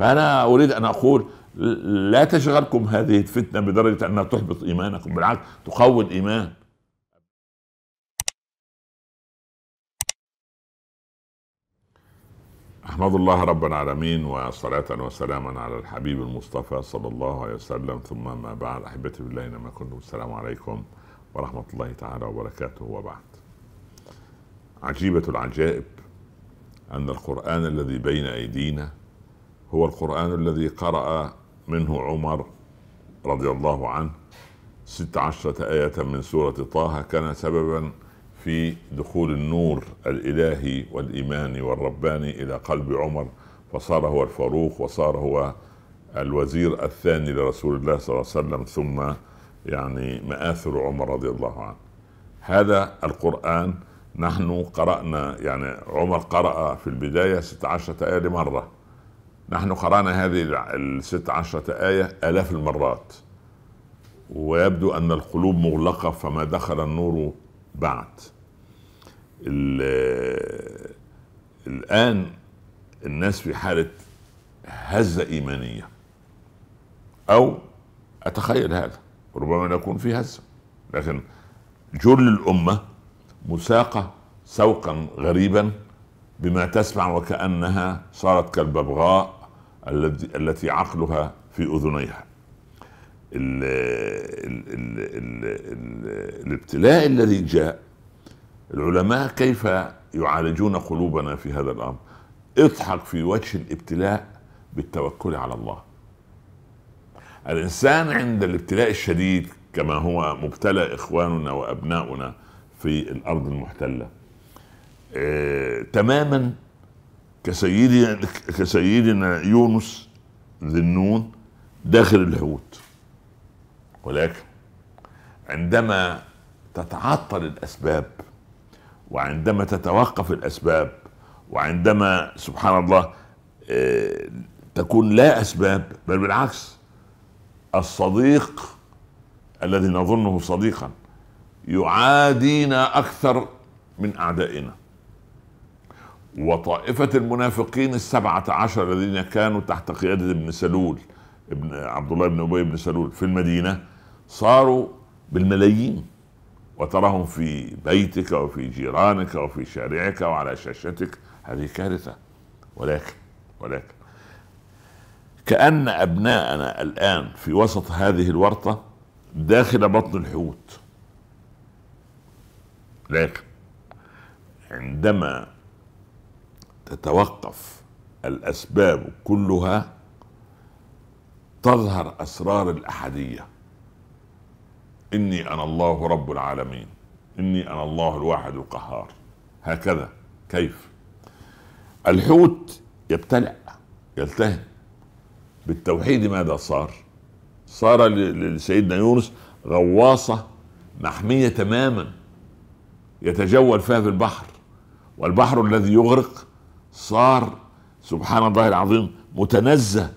فأنا أريد أن أقول لا تشغلكم هذه الفتنة بدرجة أنها تحبط إيمانكم بالعكس تقوي الإيمان أحمد الله رب العالمين وصلاة وسلاما على الحبيب المصطفى صلى الله عليه وسلم ثم ما بعد أحبتي في الله إنما كنتم السلام عليكم ورحمة الله تعالى وبركاته وبعد عجيبة العجائب أن القرآن الذي بين أيدينا هو القرآن الذي قرأ منه عمر رضي الله عنه ست عشرة آية من سورة طه كان سببا في دخول النور الإلهي والإيماني والرباني إلى قلب عمر فصار هو الفاروق وصار هو الوزير الثاني لرسول الله صلى الله عليه وسلم ثم يعني مآثر عمر رضي الله عنه هذا القرآن نحن قرأنا يعني عمر قرأ في البداية 16 آية مرة نحن قرأنا هذه الست عشرة آية آلاف المرات ويبدو أن القلوب مغلقة فما دخل النور بعد الآن الناس في حالة هزة إيمانية أو أتخيل هذا ربما يكون في هزة لكن جل الأمة مساقة سوقا غريبا بما تسمع وكأنها صارت كالببغاء التي عقلها في اذنيها الـ الـ الـ الـ الـ الابتلاء الذي جاء العلماء كيف يعالجون قلوبنا في هذا الامر اضحك في وجه الابتلاء بالتوكل على الله الانسان عند الابتلاء الشديد كما هو مبتلى اخواننا وابناؤنا في الارض المحتله آه، تماما كسيدي كسيدنا يونس ذي النون داخل الهوت ولكن عندما تتعطل الاسباب وعندما تتوقف الاسباب وعندما سبحان الله آه، تكون لا اسباب بل بالعكس الصديق الذي نظنه صديقا يعادينا اكثر من اعدائنا وطائفة المنافقين السبعة عشر الذين كانوا تحت قيادة ابن سلول ابن عبد الله بن أبي بن سلول في المدينة صاروا بالملايين وتراهم في بيتك وفي جيرانك وفي شارعك وعلى شاشتك هذه كارثة ولكن ولكن كأن أبناءنا الآن في وسط هذه الورطة داخل بطن الحوت لكن عندما تتوقف الاسباب كلها تظهر اسرار الاحديه اني انا الله رب العالمين اني انا الله الواحد القهار هكذا كيف الحوت يبتلع يلتهم بالتوحيد ماذا صار صار لسيدنا يونس غواصه محميه تماما يتجول فيها في البحر والبحر الذي يغرق صار سبحان الله العظيم متنزه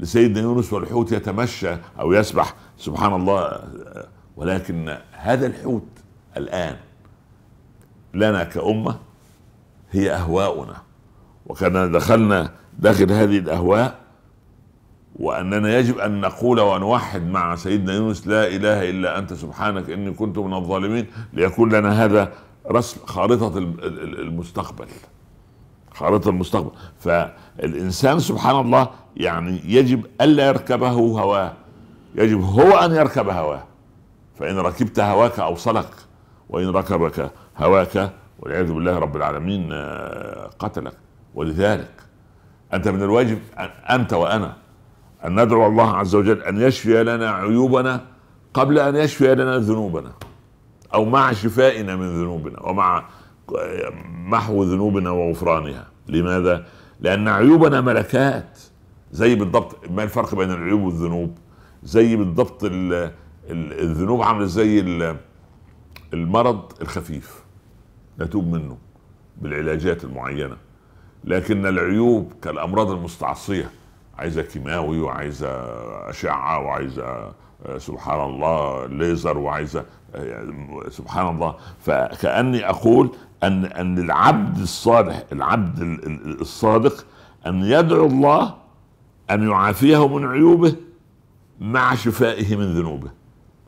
لسيدنا يونس والحوت يتمشى او يسبح سبحان الله ولكن هذا الحوت الان لنا كامه هي اهواؤنا وكنا دخلنا داخل هذه الاهواء واننا يجب ان نقول ونوحد مع سيدنا يونس لا اله الا انت سبحانك اني كنت من الظالمين ليكون لنا هذا رسم خارطه المستقبل خارطه المستقبل فالانسان سبحان الله يعني يجب الا يركبه هواه يجب هو ان يركب هواه فان ركبت هواك اوصلك وان ركبك هواك والعياذ بالله رب العالمين آه، قتلك ولذلك انت من الواجب انت وانا ان ندعو الله عز وجل ان يشفي لنا عيوبنا قبل ان يشفي لنا ذنوبنا او مع شفائنا من ذنوبنا ومع محو ذنوبنا وغفرانها لماذا؟ لأن عيوبنا ملكات زي بالضبط ما الفرق بين العيوب والذنوب؟ زي بالضبط الذنوب عامله زي المرض الخفيف نتوب منه بالعلاجات المعينه لكن العيوب كالامراض المستعصيه عايزه كيماوي وعايزه اشعه وعايزه آه، سبحان الله ليزر وعايزه آه، يعني سبحان الله فكاني اقول ان ان العبد الصالح العبد الصادق ان يدعو الله ان يعافيه من عيوبه مع شفائه من ذنوبه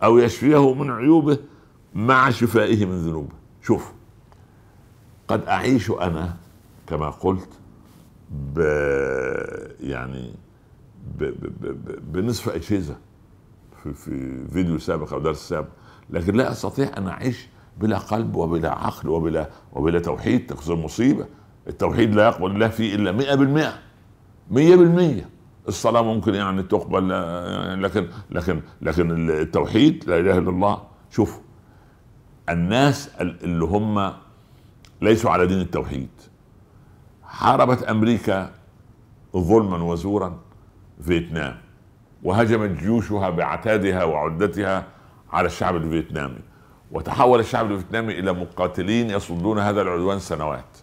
او يشفيه من عيوبه مع شفائه من ذنوبه شوف قد اعيش انا كما قلت ب يعني ب... ب... ب... بنصف اجهزه في... في فيديو سابق او درس سابق لكن لا استطيع ان اعيش بلا قلب وبلا عقل وبلا وبلا توحيد تخسر مصيبه التوحيد لا يقبل الله فيه الا 100% 100% الصلاه ممكن يعني تقبل لكن لكن لكن التوحيد لا اله الا الله شوف الناس اللي هم ليسوا على دين التوحيد حاربت امريكا ظلما وزورا فيتنام وهجمت جيوشها بعتادها وعدتها على الشعب الفيتنامي وتحول الشعب الفيتنامي الى مقاتلين يصدون هذا العدوان سنوات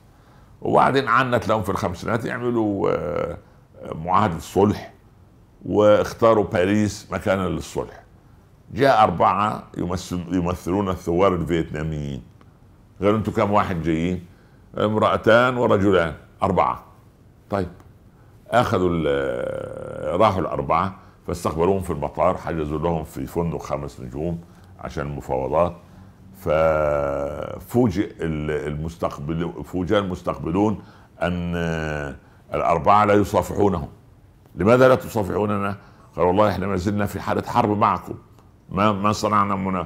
وبعدين عنت لهم في الخمسينات يعملوا آه، معاهده صلح واختاروا باريس مكانا للصلح جاء أربعة يمثل يمثلون الثوار الفيتناميين غير أنتوا كم واحد جايين؟ امرأتان ورجلان أربعة طيب أخذوا آه، راحوا الأربعة فاستقبلوهم في المطار حجزوا لهم في فندق خمس نجوم عشان المفاوضات ففوجئ المستقبل فوجئ المستقبلون ان آه، الاربعه لا يصافحونهم لماذا لا تصافحوننا؟ قال والله احنا ما زلنا في حاله حرب معكم ما ما صنعنا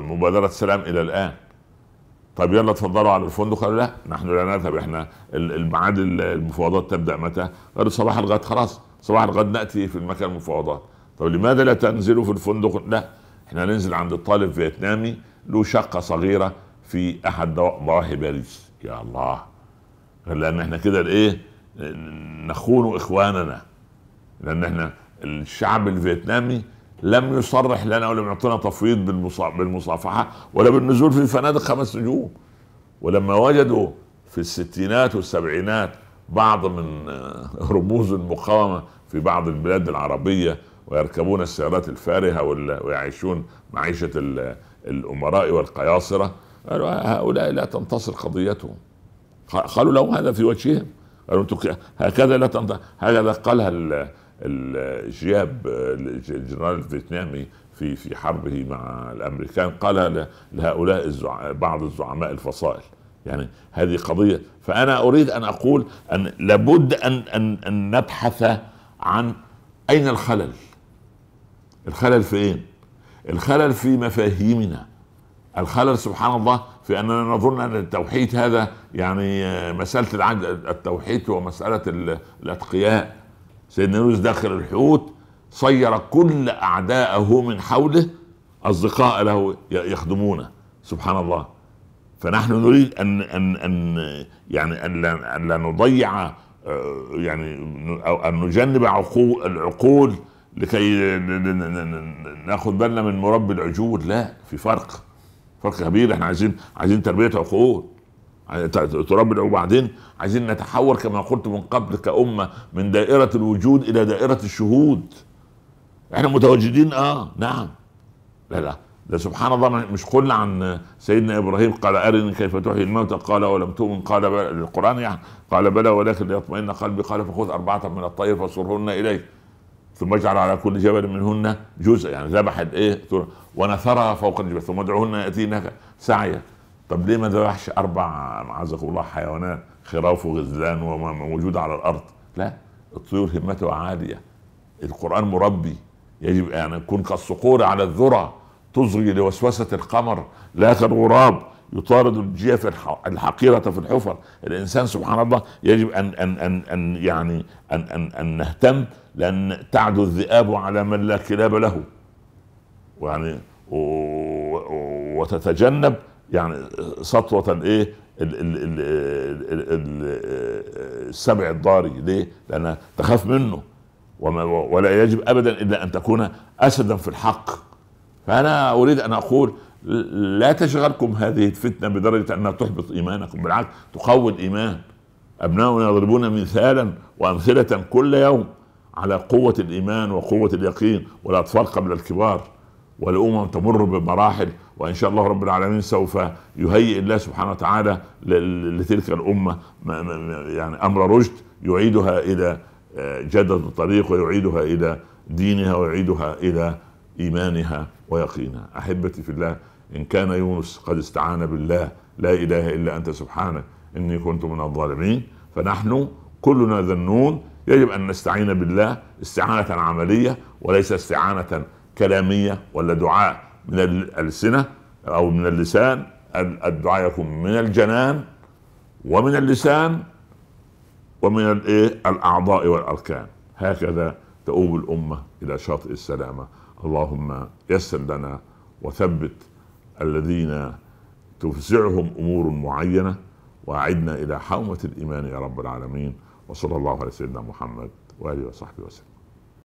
مبادره سلام الى الان طيب يلا اتفضلوا على الفندق قالوا لا نحن لا نذهب احنا الميعاد المفاوضات تبدا متى؟ قالوا صباح الغد خلاص صباح الغد ناتي في المكان المفاوضات طيب لماذا لا تنزلوا في الفندق؟ لا احنا ننزل عند الطالب فيتنامي له شقه صغيره في احد ضواحي باريس يا الله لان احنا كده ايه نخون اخواننا لان احنا الشعب الفيتنامي لم يصرح لنا ولم يعطينا تفويض بالمصافحه ولا بالنزول في الفنادق خمس نجوم ولما وجدوا في الستينات والسبعينات بعض من آه، رموز المقاومه في بعض البلاد العربيه ويركبون السيارات الفارهه ويعيشون معيشه الأمراء والقياصرة قالوا آه، هؤلاء لا تنتصر قضيتهم قالوا لهم هذا في وجههم قالوا انتم هكذا لا تنتصر هكذا قالها الجياب الجنرال الفيتنامي في في حربه مع الامريكان قال لهؤلاء بعض الزعماء الفصائل يعني هذه قضيه فانا اريد ان اقول ان لابد ان ان ان نبحث عن اين الخلل الخلل في اين الخلل في مفاهيمنا الخلل سبحان الله في اننا نظن ان التوحيد هذا يعني آه، مساله العجل التوحيد ومساله الاتقياء سيدنا يونس داخل الحوت صير كل اعداءه من حوله اصدقاء له يخدمونه سبحان الله فنحن نريد ان ان ان يعني ان لا, أن لا نضيع آه، يعني او ان نجنب العقول لكي ناخد بالنا من مربي العجول لا في فرق فرق كبير احنا عايزين عايزين تربيه عقول تربي وبعدين عايزين نتحول كما قلت من قبل كأمة من دائرة الوجود إلى دائرة الشهود احنا متواجدين اه نعم لا لا ده سبحان الله مش قلنا عن سيدنا ابراهيم قال ارني كيف تحيي الموتى قال ولم تؤمن قال القران يعني قال بلى ولكن ليطمئن قلبي قال فخذ اربعه من الطير فصرهن اليك ثم اجعل على كل جبل منهن جزء يعني ذبح ايه ونثرها فوق الجبل ثم ادعوهن ياتينك سعيا طب ليه ما ذبحش اربع معزكم الله حيوانات خراف وغزلان وما موجود على الارض لا الطيور همتها عاليه القران مربي يجب ان يعني كن كالصقور على الذرة تصغي لوسوسة القمر لا كالغراب يطارد الجيف الحقيرة في الحفر الإنسان سبحان الله يجب أن أن أن أن يعني أن أن أن نهتم لأن تعدو الذئاب على من لا كلاب له يعني وتتجنب يعني سطوة ايه السبع الضاري ليه؟ لأنها تخاف منه وما ولا يجب أبدا إلا أن تكون أسدا في الحق فأنا أريد أن أقول لا تشغلكم هذه الفتنة بدرجة أنها تحبط إيمانكم بالعكس تقوي الإيمان أبناؤنا يضربون مثالا وأمثلة كل يوم على قوة الإيمان وقوة اليقين والأطفال قبل الكبار والأمم تمر بمراحل وإن شاء الله رب العالمين سوف يهيئ الله سبحانه وتعالى لتلك الأمة يعني أمر رشد يعيدها إلى آه، جدة الطريق ويعيدها إلى دينها ويعيدها إلى ايمانها ويقينها احبتي في الله ان كان يونس قد استعان بالله لا اله الا انت سبحانك اني كنت من الظالمين فنحن كلنا ذنون يجب ان نستعين بالله استعانه عمليه وليس استعانه كلاميه ولا دعاء من الالسنه او من اللسان الدعاء يكون من الجنان ومن اللسان ومن الايه الاعضاء والاركان هكذا تؤوب الامه الى شاطئ السلامه اللهم يسر لنا وثبت الذين تفزعهم امور معينه واعدنا الى حومه الايمان يا رب العالمين وصلى الله على سيدنا محمد واله وصحبه وسلم